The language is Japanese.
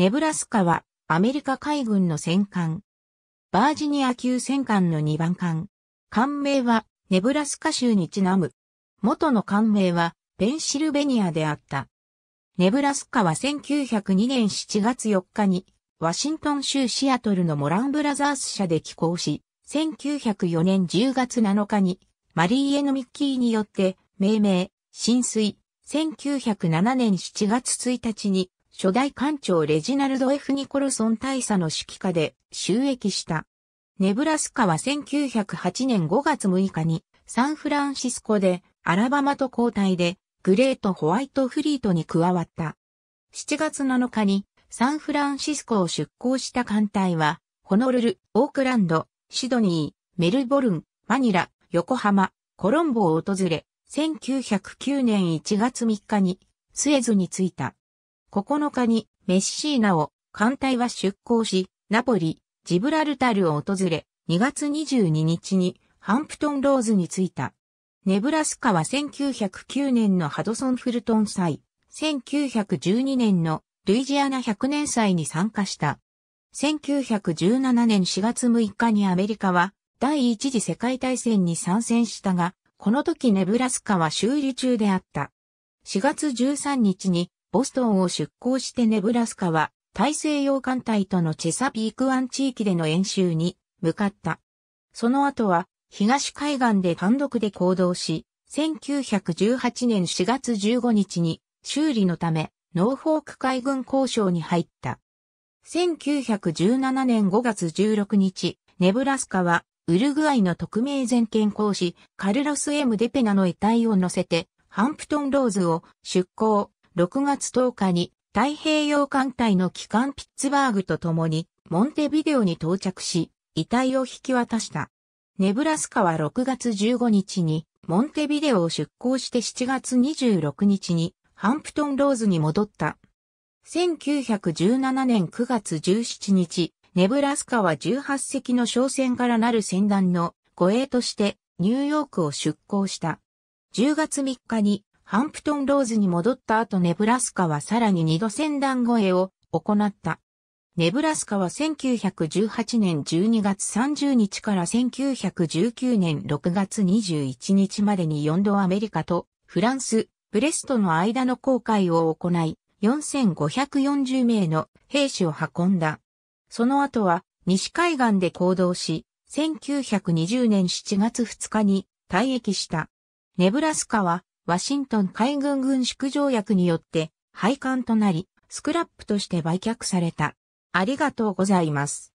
ネブラスカはアメリカ海軍の戦艦。バージニア級戦艦の2番艦。艦名はネブラスカ州にちなむ。元の艦名はペンシルベニアであった。ネブラスカは1902年7月4日にワシントン州シアトルのモランブラザース社で寄港し、1904年10月7日にマリー・エノ・ミッキーによって命名、浸水、1907年7月1日に初代艦長レジナルド・ F・ ニコルソン大佐の指揮下で収益した。ネブラスカは1908年5月6日にサンフランシスコでアラバマと交代でグレート・ホワイト・フリートに加わった。7月7日にサンフランシスコを出港した艦隊はホノルル、オークランド、シドニー、メルボルン、マニラ、横浜、コロンボを訪れ、1909年1月3日にスエズに着いた。9日にメッシーナを艦隊は出港し、ナポリ、ジブラルタルを訪れ、2月22日にハンプトンローズに着いた。ネブラスカは1909年のハドソンフルトン祭、1912年のルイジアナ100年祭に参加した。1917年4月6日にアメリカは第一次世界大戦に参戦したが、この時ネブラスカは修理中であった。4月13日にボストンを出港してネブラスカは大西洋艦隊とのチェサピーク湾地域での演習に向かった。その後は東海岸で単独で行動し、1918年4月15日に修理のためノーフォーク海軍交渉に入った。1917年5月16日、ネブラスカはウルグアイの特命全権公使カルロス・エムデペナの遺体を乗せてハンプトンローズを出港、6月10日に太平洋艦隊の機関ピッツバーグと共にモンテビデオに到着し、遺体を引き渡した。ネブラスカは6月15日にモンテビデオを出港して7月26日にハンプトンローズに戻った。1917年9月17日、ネブラスカは18隻の商船からなる船団の護衛としてニューヨークを出港した。10月3日にハンプトンローズに戻った後ネブラスカはさらに2度戦団越えを行った。ネブラスカは1918年12月30日から1919年6月21日までに4度アメリカとフランス、ブレストの間の航海を行い、4540名の兵士を運んだ。その後は西海岸で行動し、1920年7月2日に退役した。ネブラスカはワシントン海軍軍縮条約によって廃刊となり、スクラップとして売却された。ありがとうございます。